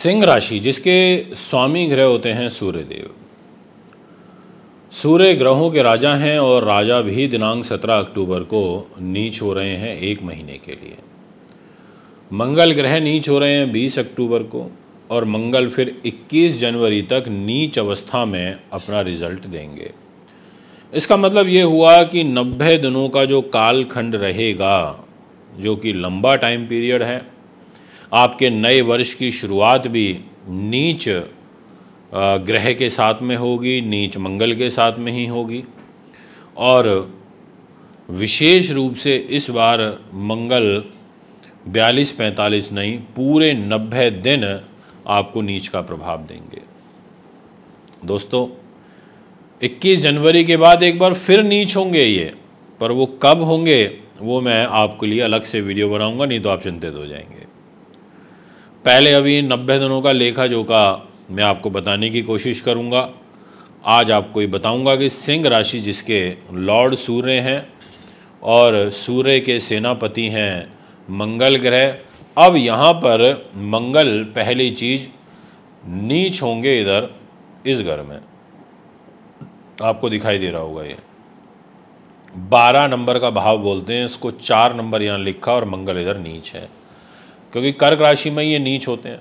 सिंह राशि जिसके स्वामी ग्रह होते हैं सूर्यदेव सूर्य ग्रहों के राजा हैं और राजा भी दिनांक 17 अक्टूबर को नीच हो रहे हैं एक महीने के लिए मंगल ग्रह नीच हो रहे हैं 20 अक्टूबर को और मंगल फिर 21 जनवरी तक नीच अवस्था में अपना रिजल्ट देंगे इसका मतलब ये हुआ कि 90 दिनों का जो कालखंड रहेगा जो कि लंबा टाइम पीरियड है आपके नए वर्ष की शुरुआत भी नीच ग्रह के साथ में होगी नीच मंगल के साथ में ही होगी और विशेष रूप से इस बार मंगल बयालीस पैंतालीस नहीं पूरे नब्बे दिन आपको नीच का प्रभाव देंगे दोस्तों 21 जनवरी के बाद एक बार फिर नीच होंगे ये पर वो कब होंगे वो मैं आपके लिए अलग से वीडियो बनाऊंगा नहीं तो आप चिंतित हो जाएंगे पहले अभी नब्बे दिनों का लेखा जोखा मैं आपको बताने की कोशिश करूँगा आज आपको ये बताऊँगा कि सिंह राशि जिसके लॉर्ड सूर्य हैं और सूर्य के सेनापति हैं मंगल ग्रह अब यहाँ पर मंगल पहली चीज़ नीच होंगे इधर इस घर में आपको दिखाई दे रहा होगा ये बारह नंबर का भाव बोलते हैं इसको चार नंबर यहाँ लिखा और मंगल इधर नीच है क्योंकि कर्क राशि में ये नीच होते हैं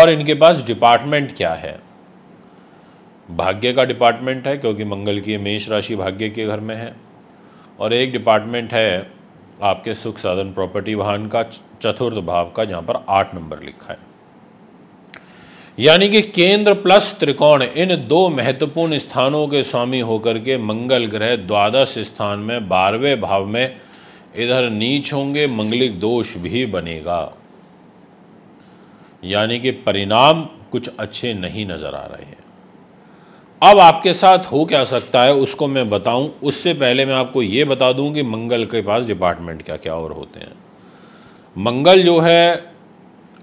और इनके पास डिपार्टमेंट क्या है भाग्य का डिपार्टमेंट है क्योंकि मंगल की मेष राशि भाग्य के घर में है और एक डिपार्टमेंट है आपके सुख साधन प्रॉपर्टी वाहन का चतुर्थ भाव का जहां पर आठ नंबर लिखा है यानी कि केंद्र प्लस त्रिकोण इन दो महत्वपूर्ण स्थानों के स्वामी होकर के मंगल ग्रह द्वादश स्थान में बारहवें भाव में इधर नीच होंगे मंगलिक दोष भी बनेगा यानी कि परिणाम कुछ अच्छे नहीं नज़र आ रहे हैं अब आपके साथ हो क्या सकता है उसको मैं बताऊं उससे पहले मैं आपको ये बता दूं कि मंगल के पास डिपार्टमेंट क्या क्या और होते हैं मंगल जो है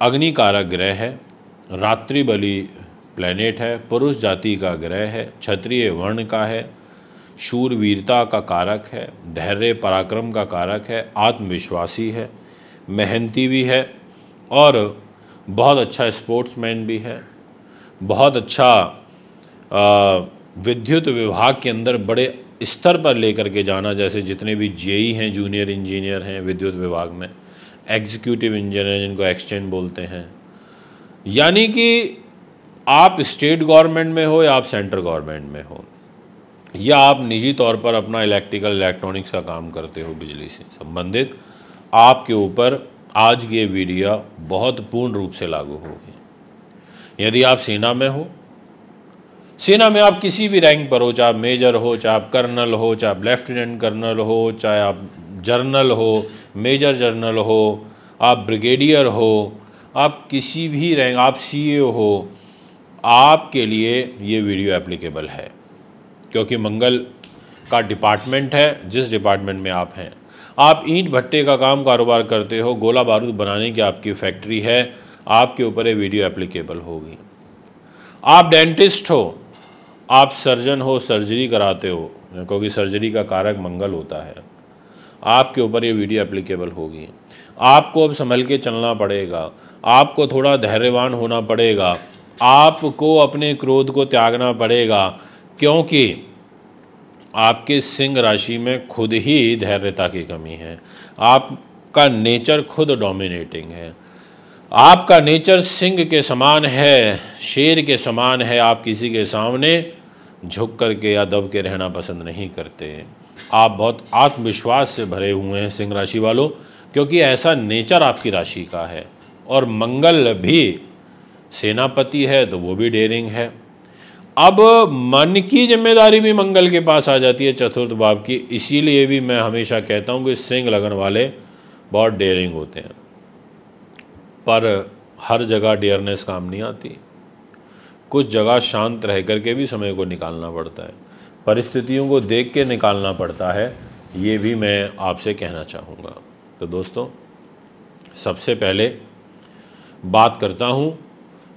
अग्नि कारक ग्रह है रात्रि बलि प्लेनेट है पुरुष जाति का ग्रह है क्षत्रिय वर्ण का है शूरवीरता का कारक है धैर्य पराक्रम का कारक है आत्मविश्वासी है मेहनती भी है और बहुत अच्छा स्पोर्ट्समैन भी है बहुत अच्छा विद्युत विभाग के अंदर बड़े स्तर पर लेकर के जाना जैसे जितने भी जेई e हैं जूनियर इंजीनियर हैं विद्युत विभाग में एग्जीक्यूटिव इंजीनियर जिनको एक्सचेंज बोलते हैं यानी कि आप स्टेट गवर्नमेंट में हो या आप सेंट्रल गवर्नमेंट में हो या आप निजी तौर पर अपना इलेक्ट्रिकल इलेक्ट्रॉनिक्स का काम करते हो बिजली से संबंधित आपके ऊपर आज ये वीडियो बहुत पूर्ण रूप से लागू होगी यदि आप सेना में हो सेना में आप किसी भी रैंक पर हो चाहे मेजर हो चाहे आप कर्नल हो चाहे आप लेफ्टिनेंट कर्नल हो चाहे आप जर्नल हो मेजर जर्नल हो आप ब्रिगेडियर हो आप किसी भी रैंक आप सीए हो आपके लिए ये वीडियो एप्लीकेबल है क्योंकि मंगल का डिपार्टमेंट है जिस डिपार्टमेंट में आप हैं आप ईंट भट्टे का काम कारोबार करते हो गोला बारूद बनाने की आपकी फैक्ट्री है आपके ऊपर ये वीडियो एप्लीकेबल होगी आप डेंटिस्ट हो आप सर्जन हो सर्जरी कराते हो क्योंकि सर्जरी का कारक मंगल होता है आपके ऊपर ये वीडियो एप्लीकेबल होगी आपको अब संभल के चलना पड़ेगा आपको थोड़ा धैर्यवान होना पड़ेगा आपको अपने क्रोध को त्यागना पड़ेगा क्योंकि आपके सिंह राशि में खुद ही धैर्यता की कमी है आपका नेचर खुद डोमिनेटिंग है आपका नेचर सिंह के समान है शेर के समान है आप किसी के सामने झुक कर के या दब के रहना पसंद नहीं करते आप बहुत आत्मविश्वास से भरे हुए हैं सिंह राशि वालों क्योंकि ऐसा नेचर आपकी राशि का है और मंगल भी सेनापति है तो वो भी डेरिंग है अब मन की जिम्मेदारी भी मंगल के पास आ जाती है चतुर्थ भाव की इसीलिए भी मैं हमेशा कहता हूँ कि सिंह लगन वाले बहुत डेयरिंग होते हैं पर हर जगह डेयरनेस काम नहीं आती कुछ जगह शांत रह कर के भी समय को निकालना पड़ता है परिस्थितियों को देख के निकालना पड़ता है ये भी मैं आपसे कहना चाहूँगा तो दोस्तों सबसे पहले बात करता हूँ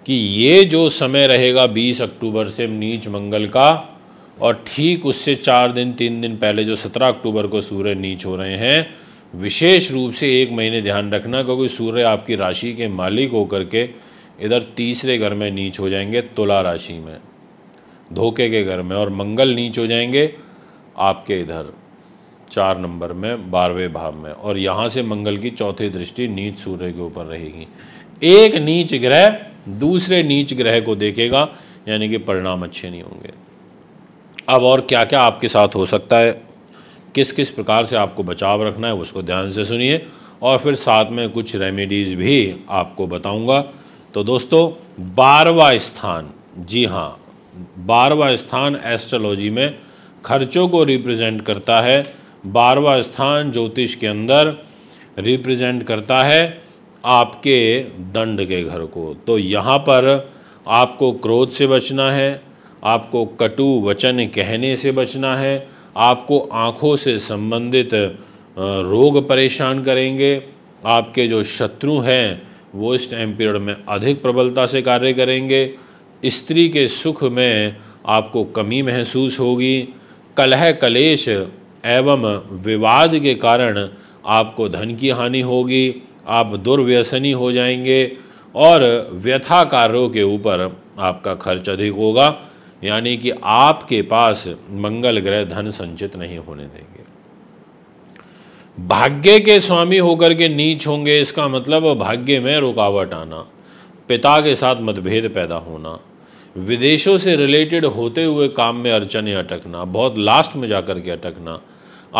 कि ये जो समय रहेगा 20 अक्टूबर से नीच मंगल का और ठीक उससे चार दिन तीन दिन पहले जो 17 अक्टूबर को सूर्य नीच हो रहे हैं विशेष रूप से एक महीने ध्यान रखना क्योंकि सूर्य आपकी राशि के मालिक होकर के इधर तीसरे घर में नीच हो जाएंगे तुला राशि में धोखे के घर में और मंगल नीच हो जाएंगे आपके इधर चार नंबर में बारहवें भाव में और यहाँ से मंगल की चौथी दृष्टि नीच सूर्य के ऊपर रहेगी एक नीच ग्रह दूसरे नीच ग्रह को देखेगा यानी कि परिणाम अच्छे नहीं होंगे अब और क्या क्या आपके साथ हो सकता है किस किस प्रकार से आपको बचाव रखना है उसको ध्यान से सुनिए और फिर साथ में कुछ रेमेडीज़ भी आपको बताऊंगा तो दोस्तों बारवा स्थान जी हाँ बारवा स्थान एस्ट्रोलॉजी में खर्चों को रिप्रेजेंट करता है बारवा स्थान ज्योतिष के अंदर रिप्रेजेंट करता है आपके दंड के घर को तो यहाँ पर आपको क्रोध से बचना है आपको कटु वचन कहने से बचना है आपको आँखों से संबंधित रोग परेशान करेंगे आपके जो शत्रु हैं वो इस टाइम पीरियड में अधिक प्रबलता से कार्य करेंगे स्त्री के सुख में आपको कमी महसूस होगी कलह कलेश एवं विवाद के कारण आपको धन की हानि होगी आप दुर्व्यसनी हो जाएंगे और व्यथा कार्यों के ऊपर आपका खर्च अधिक होगा यानी कि आपके पास मंगल ग्रह धन संचित नहीं होने देंगे भाग्य के स्वामी होकर के नीच होंगे इसका मतलब भाग्य में रुकावट आना पिता के साथ मतभेद पैदा होना विदेशों से रिलेटेड होते हुए काम में अड़चने अटकना बहुत लास्ट में जाकर के अटकना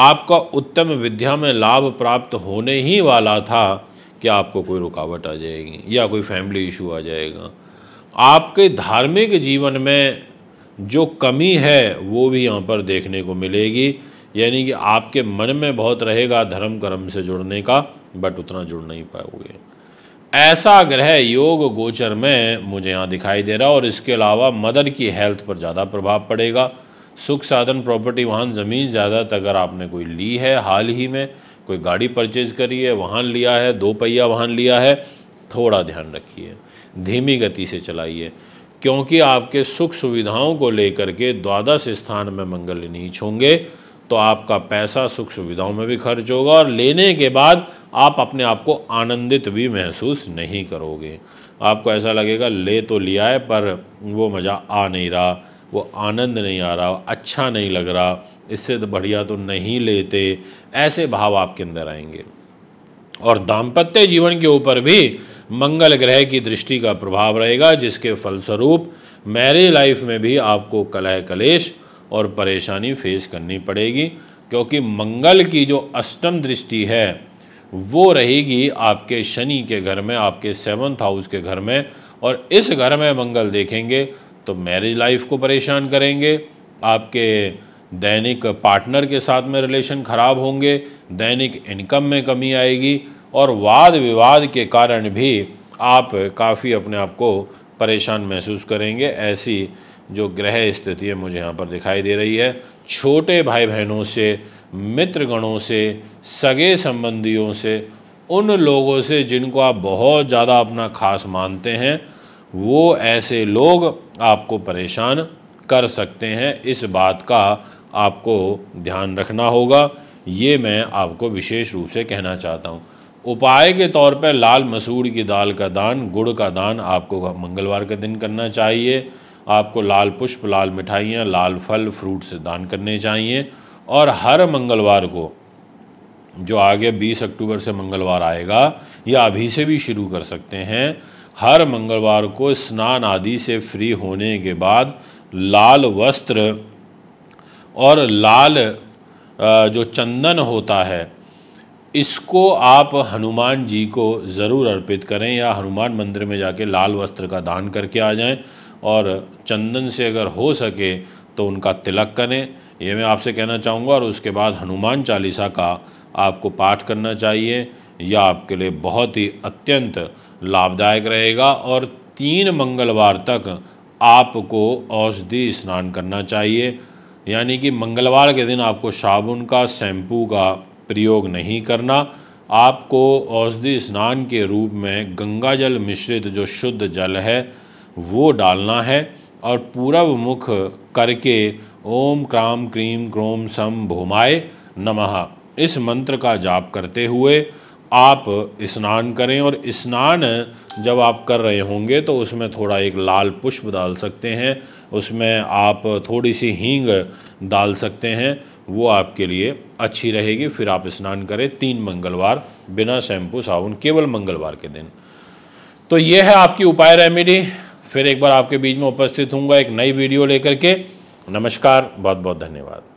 आपका उत्तम विद्या में लाभ प्राप्त होने ही वाला था कि आपको कोई रुकावट आ जाएगी या कोई फैमिली इशू आ जाएगा आपके धार्मिक जीवन में जो कमी है वो भी यहाँ पर देखने को मिलेगी यानी कि आपके मन में बहुत रहेगा धर्म कर्म से जुड़ने का बट उतना जुड़ नहीं पाओगे ऐसा ग्रह योग गोचर में मुझे यहाँ दिखाई दे रहा और इसके अलावा मदर की हेल्थ पर ज़्यादा प्रभाव पड़ेगा सुख साधन प्रॉपर्टी वाहन ज़मीन ज़्यादातर अगर आपने कोई ली है हाल ही में कोई गाड़ी परचेज करी है वाहन लिया है दो पहिया वाहन लिया है थोड़ा ध्यान रखिए धीमी गति से चलाइए क्योंकि आपके सुख सुविधाओं को लेकर के द्वादश स्थान में मंगल नीच होंगे तो आपका पैसा सुख सुविधाओं में भी खर्च होगा और लेने के बाद आप अपने आप को आनंदित भी महसूस नहीं करोगे आपको ऐसा लगेगा ले तो लिया है पर वो मज़ा आ नहीं रहा वो आनंद नहीं आ रहा अच्छा नहीं लग रहा इससे तो बढ़िया तो नहीं लेते ऐसे भाव आपके अंदर आएंगे और दाम्पत्य जीवन के ऊपर भी मंगल ग्रह की दृष्टि का प्रभाव रहेगा जिसके फलस्वरूप मैरिज लाइफ में भी आपको कलह कलेश और परेशानी फेस करनी पड़ेगी क्योंकि मंगल की जो अष्टम दृष्टि है वो रहेगी आपके शनि के घर में आपके सेवन्थ हाउस के घर में और इस घर में मंगल देखेंगे तो मैरिज लाइफ को परेशान करेंगे आपके दैनिक पार्टनर के साथ में रिलेशन ख़राब होंगे दैनिक इनकम में कमी आएगी और वाद विवाद के कारण भी आप काफ़ी अपने आप को परेशान महसूस करेंगे ऐसी जो ग्रह स्थिति है मुझे यहाँ पर दिखाई दे रही है छोटे भाई बहनों से मित्र गणों से सगे संबंधियों से उन लोगों से जिनको आप बहुत ज़्यादा अपना खास मानते हैं वो ऐसे लोग आपको परेशान कर सकते हैं इस बात का आपको ध्यान रखना होगा ये मैं आपको विशेष रूप से कहना चाहता हूँ उपाय के तौर पर लाल मसूर की दाल का दान गुड़ का दान आपको मंगलवार के दिन करना चाहिए आपको लाल पुष्प लाल मिठाइयाँ लाल फल फ्रूट से दान करने चाहिए और हर मंगलवार को जो आगे 20 अक्टूबर से मंगलवार आएगा या अभी से भी शुरू कर सकते हैं हर मंगलवार को स्नान आदि से फ्री होने के बाद लाल वस्त्र और लाल जो चंदन होता है इसको आप हनुमान जी को ज़रूर अर्पित करें या हनुमान मंदिर में जाके लाल वस्त्र का दान करके आ जाएं और चंदन से अगर हो सके तो उनका तिलक करें ये मैं आपसे कहना चाहूँगा और उसके बाद हनुमान चालीसा का आपको पाठ करना चाहिए यह आपके लिए बहुत ही अत्यंत लाभदायक रहेगा और तीन मंगलवार तक आपको औषधि स्नान करना चाहिए यानी कि मंगलवार के दिन आपको साबुन का शैम्पू का प्रयोग नहीं करना आपको औषधि स्नान के रूप में गंगा जल मिश्रित जो शुद्ध जल है वो डालना है और पूर्व मुख करके ओम क्राम क्रीम क्रोम सम भूमाय नमः इस मंत्र का जाप करते हुए आप स्नान करें और स्नान जब आप कर रहे होंगे तो उसमें थोड़ा एक लाल पुष्प डाल सकते हैं उसमें आप थोड़ी सी हींग डाल सकते हैं वो आपके लिए अच्छी रहेगी फिर आप स्नान करें तीन मंगलवार बिना शैम्पू साबुन केवल मंगलवार के दिन तो ये है आपकी उपाय रेमेडी फिर एक बार आपके बीच में उपस्थित हूँगा एक नई वीडियो लेकर के नमस्कार बहुत बहुत धन्यवाद